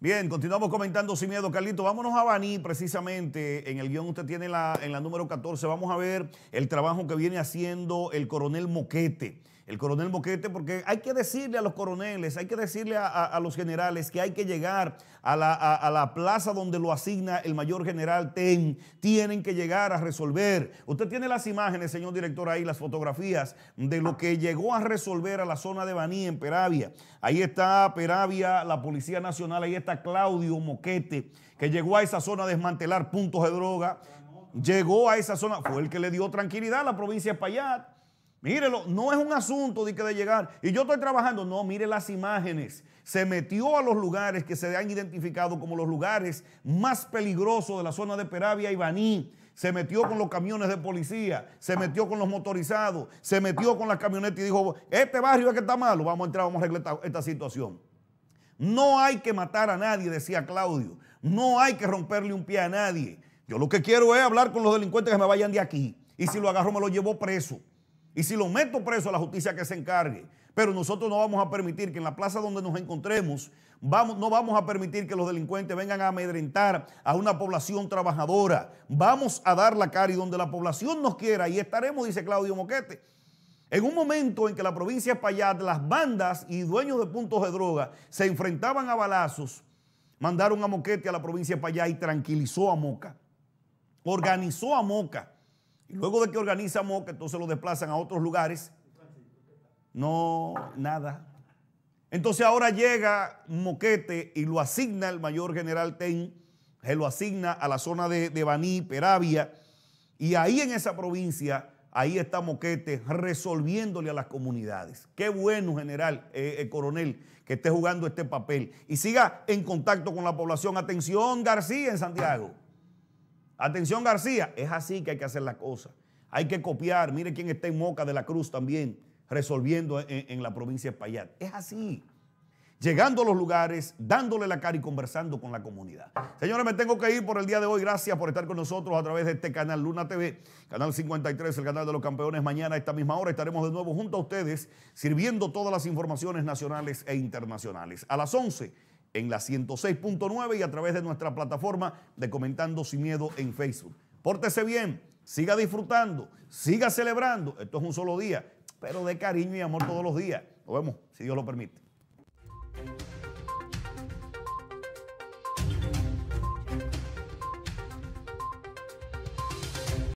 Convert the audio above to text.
Bien, continuamos comentando sin miedo, Carlito. Vámonos a Baní, precisamente. En el guión usted tiene la, en la número 14. Vamos a ver el trabajo que viene haciendo el coronel Moquete el coronel Moquete, porque hay que decirle a los coroneles, hay que decirle a, los generales que hay que llegar a la, a la, plaza donde lo asigna el mayor general TEN. Tienen que llegar a resolver. Usted tiene las imágenes, señor director, ahí las fotografías de lo que llegó a resolver a la zona de Baní en Peravia. Ahí está Peravia, la Policía Nacional, ahí está Claudio Moquete, que llegó a esa zona a desmantelar puntos de droga. Llegó a esa zona, fue el que le dio tranquilidad a la provincia de Payat Mírelo, no es un asunto de que de llegar. Y yo estoy trabajando, no, mire las imágenes. Se metió a los lugares que se han identificado como los lugares más peligrosos de la zona de Peravia y Baní. Se metió con los camiones de policía, se metió con los motorizados, se metió con las camionetas y dijo, este barrio es que está malo, vamos a entrar, vamos a arreglar esta, esta situación. No hay que matar a nadie, decía Claudio. No hay que romperle un pie a nadie. Yo lo que quiero es hablar con los delincuentes que me vayan de aquí. Y si lo agarro, me lo llevo preso. Y si lo meto preso a la justicia que se encargue. Pero nosotros no vamos a permitir que en la plaza donde nos encontremos, no vamos a permitir que los delincuentes vengan a amedrentar a una población trabajadora. Vamos a dar la cara y donde la población nos quiera. Y estaremos, dice Claudio Moquete. En un momento en que la provincia de Payá, las bandas y dueños de puntos de droga se enfrentaban a balazos, mandaron a Moquete a la provincia de Payá y tranquilizó a Moca. Organizó a Moca y luego de que organiza Moquete, entonces lo desplazan a otros lugares. No, nada. Entonces ahora llega Moquete y lo asigna el mayor general Ten, se lo asigna a la zona de, Baní, Peravia, y ahí en esa provincia, ahí está Moquete resolviéndole a las comunidades. Qué bueno, general, eh, eh, coronel, que esté jugando este papel y siga en contacto con la población. Atención, García en Santiago. Atención García, es así que hay que hacer la cosa. Hay que copiar, mire quién está en Moca de la Cruz también, resolviendo en, la provincia de Payat. Es así. Llegando a los lugares, dándole la cara y conversando con la comunidad. Señores, me tengo que ir por el día de hoy. Gracias por estar con nosotros a través de este canal Luna TV, canal 53, el canal de los campeones. Mañana a esta misma hora estaremos de nuevo junto a ustedes, sirviendo todas las informaciones nacionales e internacionales. A las 11 en la 106.9 y a través de nuestra plataforma de Comentando Sin Miedo en Facebook. Pórtese bien, siga disfrutando, siga celebrando. Esto es un solo día, pero de cariño y amor todos los días. Nos vemos, si Dios lo permite.